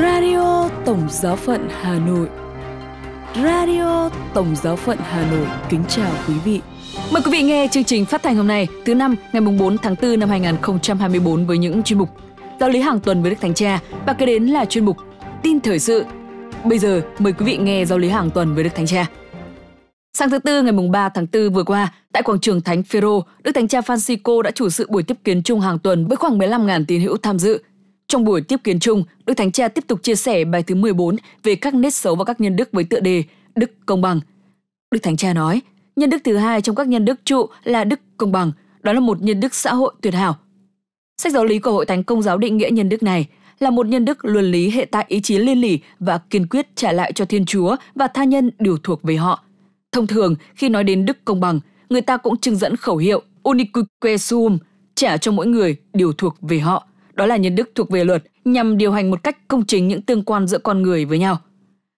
Radio Tổng Giáo phận Hà Nội. Radio Tổng Giáo phận Hà Nội kính chào quý vị. Mời quý vị nghe chương trình phát thanh hôm nay, thứ năm, ngày mùng 4 tháng 4 năm 2024 với những chuyên mục Giáo lý hàng tuần với Đức Thánh Cha và kế đến là chuyên mục Tin thời sự. Bây giờ mời quý vị nghe giáo lý hàng tuần với Đức Thánh Cha. Sáng thứ Tư ngày mùng 3 tháng 4 vừa qua, tại quảng trường Thánh Phêrô, Đức Thánh Cha Francisco đã chủ sự buổi tiếp kiến chung hàng tuần với khoảng 15.000 tín hữu tham dự trong buổi tiếp kiến chung, Đức Thánh Cha tiếp tục chia sẻ bài thứ 14 về các nét xấu và các nhân đức với tựa đề Đức Công Bằng. Đức Thánh Cha nói, nhân đức thứ hai trong các nhân đức trụ là đức công bằng, đó là một nhân đức xã hội tuyệt hảo. Sách giáo lý của Hội Thánh Công giáo định nghĩa nhân đức này là một nhân đức luân lý hệ tại ý chí liên lỉ và kiên quyết trả lại cho Thiên Chúa và tha nhân điều thuộc về họ. Thông thường, khi nói đến đức công bằng, người ta cũng trưng dẫn khẩu hiệu unicuque sum, trả cho mỗi người điều thuộc về họ – đó là nhân đức thuộc về luật nhằm điều hành một cách công chính những tương quan giữa con người với nhau.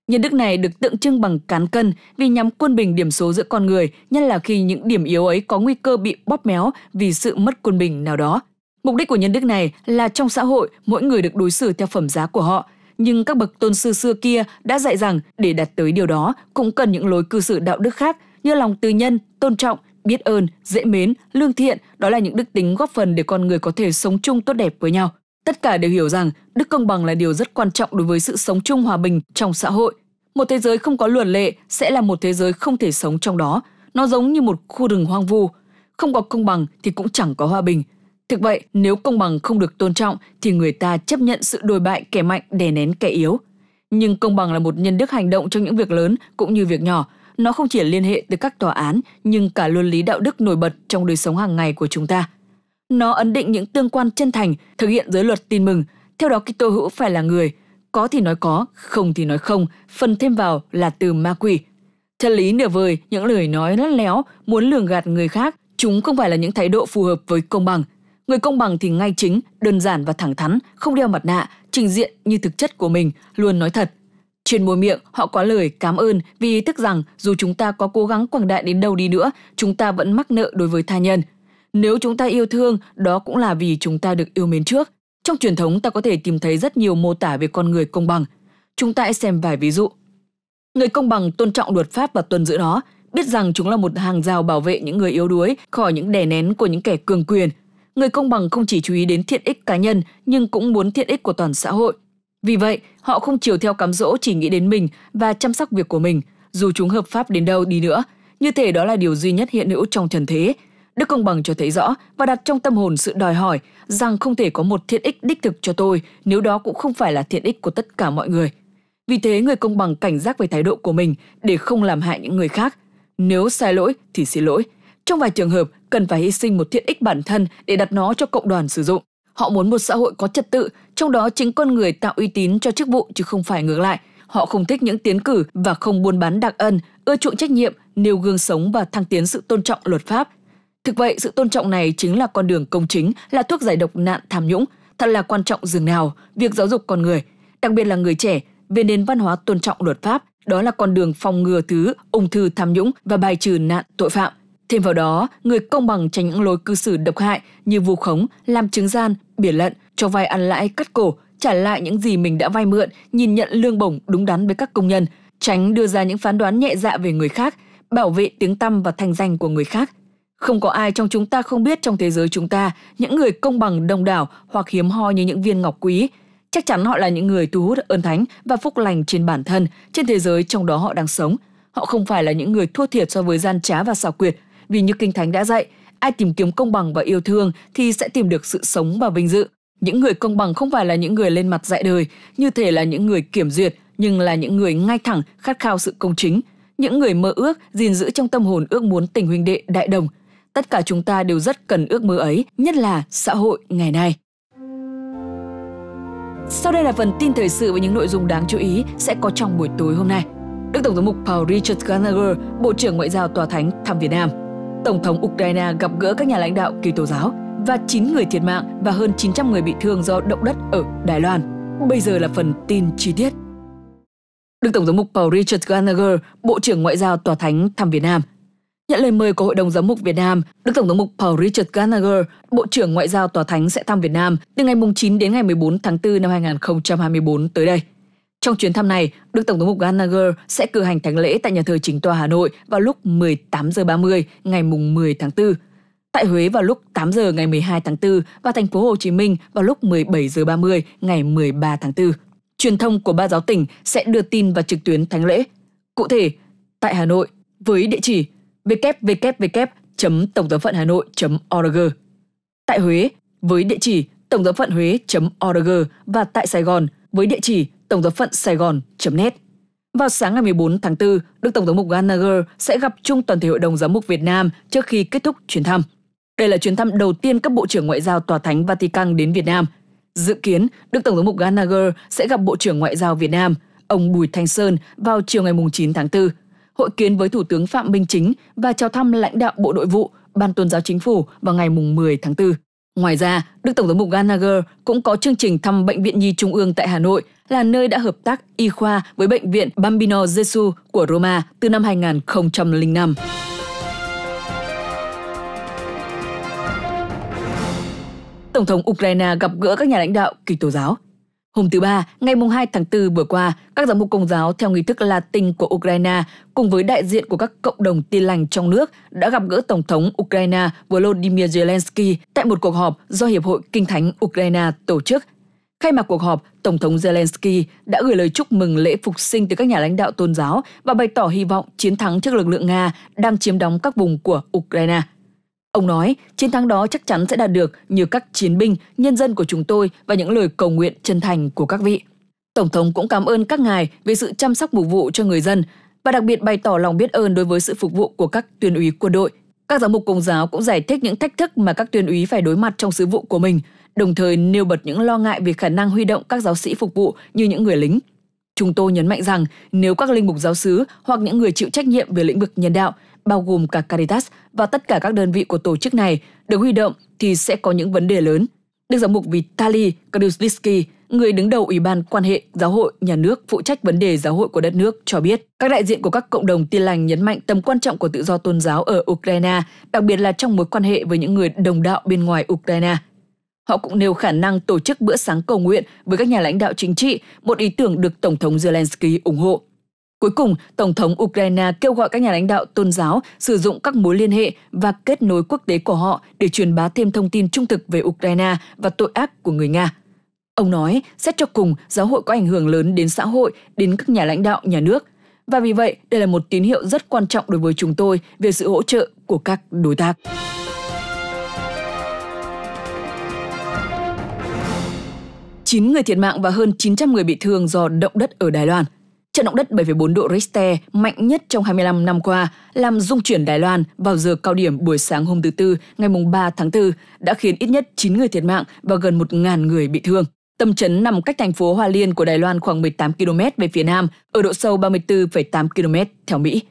Nhân đức này được tượng trưng bằng cán cân vì nhằm quân bình điểm số giữa con người, nhất là khi những điểm yếu ấy có nguy cơ bị bóp méo vì sự mất quân bình nào đó. Mục đích của nhân đức này là trong xã hội mỗi người được đối xử theo phẩm giá của họ, nhưng các bậc tôn sư xưa kia đã dạy rằng để đạt tới điều đó cũng cần những lối cư xử đạo đức khác như lòng từ nhân, tôn trọng, biết ơn, dễ mến, lương thiện, đó là những đức tính góp phần để con người có thể sống chung tốt đẹp với nhau. Tất cả đều hiểu rằng đức công bằng là điều rất quan trọng đối với sự sống chung hòa bình trong xã hội. Một thế giới không có luật lệ sẽ là một thế giới không thể sống trong đó. Nó giống như một khu rừng hoang vu. Không có công bằng thì cũng chẳng có hòa bình. Thực vậy, nếu công bằng không được tôn trọng thì người ta chấp nhận sự đồi bại kẻ mạnh đè nén kẻ yếu. Nhưng công bằng là một nhân đức hành động trong những việc lớn cũng như việc nhỏ – nó không chỉ liên hệ tới các tòa án, nhưng cả luân lý đạo đức nổi bật trong đời sống hàng ngày của chúng ta. Nó ấn định những tương quan chân thành, thực hiện giới luật tin mừng. Theo đó, Kitô hữu phải là người, có thì nói có, không thì nói không, phần thêm vào là từ ma quỷ. Chân lý nửa vời, những lời nói lắt léo, muốn lường gạt người khác, chúng không phải là những thái độ phù hợp với công bằng. Người công bằng thì ngay chính, đơn giản và thẳng thắn, không đeo mặt nạ, trình diện như thực chất của mình, luôn nói thật, trên môi miệng, họ quá lời cảm ơn vì ý thức rằng dù chúng ta có cố gắng quảng đại đến đâu đi nữa, chúng ta vẫn mắc nợ đối với tha nhân. Nếu chúng ta yêu thương, đó cũng là vì chúng ta được yêu mến trước. Trong truyền thống ta có thể tìm thấy rất nhiều mô tả về con người công bằng. Chúng ta hãy xem vài ví dụ. Người công bằng tôn trọng luật pháp và tuân giữ nó, biết rằng chúng là một hàng rào bảo vệ những người yếu đuối khỏi những đè nén của những kẻ cường quyền. Người công bằng không chỉ chú ý đến thiện ích cá nhân nhưng cũng muốn thiện ích của toàn xã hội. Vì vậy, Họ không chiều theo cám dỗ chỉ nghĩ đến mình và chăm sóc việc của mình, dù chúng hợp pháp đến đâu đi nữa. Như thể đó là điều duy nhất hiện hữu trong trần thế. Đức Công Bằng cho thấy rõ và đặt trong tâm hồn sự đòi hỏi rằng không thể có một thiện ích đích thực cho tôi nếu đó cũng không phải là thiện ích của tất cả mọi người. Vì thế người công bằng cảnh giác về thái độ của mình để không làm hại những người khác. Nếu sai lỗi thì xin lỗi. Trong vài trường hợp, cần phải hy sinh một thiện ích bản thân để đặt nó cho cộng đoàn sử dụng. Họ muốn một xã hội có trật tự, trong đó chính con người tạo uy tín cho chức vụ chứ không phải ngược lại. Họ không thích những tiến cử và không buôn bán đặc ân, ưa chuộng trách nhiệm, nêu gương sống và thăng tiến sự tôn trọng luật pháp. Thực vậy, sự tôn trọng này chính là con đường công chính, là thuốc giải độc nạn tham nhũng. Thật là quan trọng dường nào, việc giáo dục con người, đặc biệt là người trẻ, về nền văn hóa tôn trọng luật pháp, đó là con đường phòng ngừa thứ ung thư tham nhũng và bài trừ nạn tội phạm. Thêm vào đó, người công bằng tránh những lối cư xử độc hại như vu khống, làm chứng gian, bỉa lận, cho vay ăn lãi cắt cổ, trả lại những gì mình đã vay mượn, nhìn nhận lương bổng đúng đắn với các công nhân, tránh đưa ra những phán đoán nhẹ dạ về người khác, bảo vệ tiếng tăm và thành danh của người khác. Không có ai trong chúng ta không biết trong thế giới chúng ta, những người công bằng đông đảo hoặc hiếm hoi như những viên ngọc quý, chắc chắn họ là những người thu hút ơn thánh và phúc lành trên bản thân, trên thế giới trong đó họ đang sống. Họ không phải là những người thua thiệt so với gian trá và xảo quyệt, vì như Kinh Thánh đã dạy, ai tìm kiếm công bằng và yêu thương thì sẽ tìm được sự sống và vinh dự. Những người công bằng không phải là những người lên mặt dạy đời, như thể là những người kiểm duyệt, nhưng là những người ngay thẳng, khát khao sự công chính. Những người mơ ước, gìn giữ trong tâm hồn ước muốn tình huynh đệ đại đồng. Tất cả chúng ta đều rất cần ước mơ ấy, nhất là xã hội ngày nay. Sau đây là phần tin thời sự với những nội dung đáng chú ý sẽ có trong buổi tối hôm nay. Đức Tổng thống mục Paul Richard Gallagher, Bộ trưởng Ngoại giao Tòa Thánh thăm Việt Nam – Tổng thống Ukraine gặp gỡ các nhà lãnh đạo kỳ tổ giáo và 9 người thiệt mạng và hơn 900 người bị thương do động đất ở Đài Loan. Bây giờ là phần tin chi tiết. Đức Tổng giám mục Paul Richard Gallagher, Bộ trưởng Ngoại giao Tòa Thánh thăm Việt Nam. Nhận lời mời của Hội đồng Giám mục Việt Nam, Đức Tổng giám mục Paul Richard Gallagher, Bộ trưởng Ngoại giao Tòa Thánh sẽ thăm Việt Nam từ ngày 9 đến ngày 14 tháng 4 năm 2024 tới đây. Trong chuyến thăm này, Đức Tổng thống mục Gallagher sẽ cử hành thánh lễ tại nhà thờ chính tòa Hà Nội vào lúc 18 giờ 30 ngày mùng 10 tháng 4, tại Huế vào lúc 8 giờ ngày 12 tháng 4 và thành phố Hồ Chí Minh vào lúc 17 giờ 30 ngày 13 tháng 4. Truyền thông của ba giáo tỉnh sẽ đưa tin và trực tuyến thánh lễ. Cụ thể, tại Hà Nội với địa chỉ www.tổng giáo phận hà nội.org. Tại Huế với địa chỉ tổng giáo phận huế.org và tại Sài Gòn với địa chỉ tổng giáo phận Sài Gòn.net. Vào sáng ngày 14 tháng 4, Đức Tổng thống mục Gallagher sẽ gặp chung toàn thể Hội đồng Giám mục Việt Nam trước khi kết thúc chuyến thăm. Đây là chuyến thăm đầu tiên các Bộ trưởng Ngoại giao Tòa Thánh Vatican đến Việt Nam. Dự kiến, Đức Tổng thống mục Gallagher sẽ gặp Bộ trưởng Ngoại giao Việt Nam, ông Bùi Thanh Sơn vào chiều ngày 9 tháng 4, hội kiến với Thủ tướng Phạm Minh Chính và chào thăm lãnh đạo Bộ Nội vụ, Ban Tôn giáo Chính phủ vào ngày 10 tháng 4. Ngoài ra, Đức Tổng thống mục Gallagher cũng có chương trình thăm Bệnh viện Nhi Trung ương tại Hà Nội là nơi đã hợp tác y khoa với bệnh viện Bambino Gesù của Roma từ năm 2005. Tổng thống Ukraine gặp gỡ các nhà lãnh đạo kỳ tổ giáo. Hôm thứ Ba, ngày 2 tháng 4 vừa qua, các giám mục công giáo theo nghi thức Latin của Ukraine cùng với đại diện của các cộng đồng tin lành trong nước đã gặp gỡ Tổng thống Ukraine Volodymyr Zelensky tại một cuộc họp do Hiệp hội Kinh Thánh Ukraine tổ chức Khai mạc cuộc họp, Tổng thống Zelensky đã gửi lời chúc mừng lễ phục sinh từ các nhà lãnh đạo tôn giáo và bày tỏ hy vọng chiến thắng trước lực lượng Nga đang chiếm đóng các vùng của Ukraine. Ông nói, chiến thắng đó chắc chắn sẽ đạt được như các chiến binh, nhân dân của chúng tôi và những lời cầu nguyện chân thành của các vị. Tổng thống cũng cảm ơn các ngài về sự chăm sóc phục vụ cho người dân và đặc biệt bày tỏ lòng biết ơn đối với sự phục vụ của các tuyên úy quân đội. Các giáo mục công giáo cũng giải thích những thách thức mà các tuyên úy phải đối mặt trong sứ vụ của mình – đồng thời nêu bật những lo ngại về khả năng huy động các giáo sĩ phục vụ như những người lính. Chúng tôi nhấn mạnh rằng nếu các linh mục giáo sứ hoặc những người chịu trách nhiệm về lĩnh vực nhân đạo, bao gồm cả Caritas và tất cả các đơn vị của tổ chức này, được huy động thì sẽ có những vấn đề lớn. Đức giám mục Vitali Kruslisky, người đứng đầu Ủy ban quan hệ giáo hội nhà nước phụ trách vấn đề giáo hội của đất nước cho biết, các đại diện của các cộng đồng tin lành nhấn mạnh tầm quan trọng của tự do tôn giáo ở Ukraine, đặc biệt là trong mối quan hệ với những người đồng đạo bên ngoài Ukraine. Họ cũng nêu khả năng tổ chức bữa sáng cầu nguyện với các nhà lãnh đạo chính trị, một ý tưởng được Tổng thống Zelensky ủng hộ. Cuối cùng, Tổng thống Ukraine kêu gọi các nhà lãnh đạo tôn giáo sử dụng các mối liên hệ và kết nối quốc tế của họ để truyền bá thêm thông tin trung thực về Ukraine và tội ác của người Nga. Ông nói, xét cho cùng, giáo hội có ảnh hưởng lớn đến xã hội, đến các nhà lãnh đạo, nhà nước. Và vì vậy, đây là một tín hiệu rất quan trọng đối với chúng tôi về sự hỗ trợ của các đối tác. 9 người thiệt mạng và hơn 900 người bị thương do động đất ở Đài Loan. Trận động đất 7,4 độ Richter mạnh nhất trong 25 năm qua làm rung chuyển Đài Loan vào giờ cao điểm buổi sáng hôm thứ Tư ngày 3 tháng 4 đã khiến ít nhất 9 người thiệt mạng và gần 1.000 người bị thương. Tâm chấn nằm cách thành phố Hoa Liên của Đài Loan khoảng 18 km về phía nam, ở độ sâu 34,8 km theo Mỹ.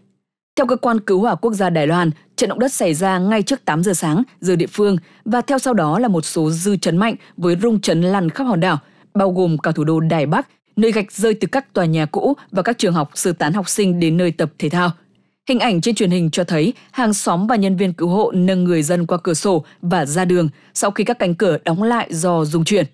Theo cơ quan cứu hỏa quốc gia Đài Loan, trận động đất xảy ra ngay trước 8 giờ sáng giờ địa phương và theo sau đó là một số dư chấn mạnh với rung chấn lăn khắp hòn đảo bao gồm cả thủ đô Đài Bắc, nơi gạch rơi từ các tòa nhà cũ và các trường học sơ tán học sinh đến nơi tập thể thao. Hình ảnh trên truyền hình cho thấy hàng xóm và nhân viên cứu hộ nâng người dân qua cửa sổ và ra đường sau khi các cánh cửa đóng lại do rung chuyển.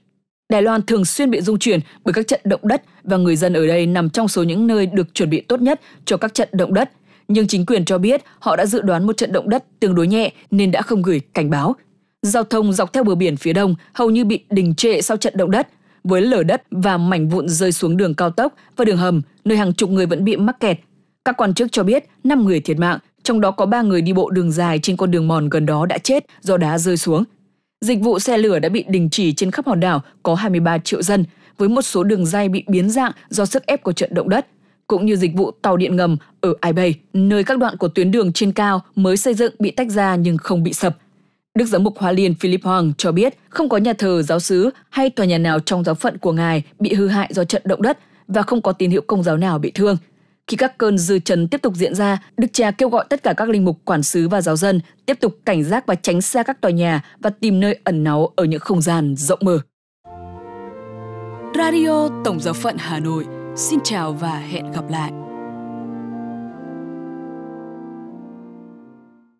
Đài Loan thường xuyên bị rung chuyển bởi các trận động đất và người dân ở đây nằm trong số những nơi được chuẩn bị tốt nhất cho các trận động đất. Nhưng chính quyền cho biết họ đã dự đoán một trận động đất tương đối nhẹ nên đã không gửi cảnh báo. Giao thông dọc theo bờ biển phía đông hầu như bị đình trệ sau trận động đất với lở đất và mảnh vụn rơi xuống đường cao tốc và đường hầm, nơi hàng chục người vẫn bị mắc kẹt. Các quan chức cho biết 5 người thiệt mạng, trong đó có 3 người đi bộ đường dài trên con đường mòn gần đó đã chết do đá rơi xuống. Dịch vụ xe lửa đã bị đình chỉ trên khắp hòn đảo có 23 triệu dân, với một số đường dây bị biến dạng do sức ép của trận động đất, cũng như dịch vụ tàu điện ngầm ở Ai Bay, nơi các đoạn của tuyến đường trên cao mới xây dựng bị tách ra nhưng không bị sập. Đức Giám mục Hoa Liên Philip Hoàng cho biết không có nhà thờ, giáo sứ hay tòa nhà nào trong giáo phận của ngài bị hư hại do trận động đất và không có tín hiệu công giáo nào bị thương. Khi các cơn dư chấn tiếp tục diễn ra, Đức cha kêu gọi tất cả các linh mục, quản sứ và giáo dân tiếp tục cảnh giác và tránh xa các tòa nhà và tìm nơi ẩn náu ở những không gian rộng mở. Radio Tổng giáo phận Hà Nội xin chào và hẹn gặp lại.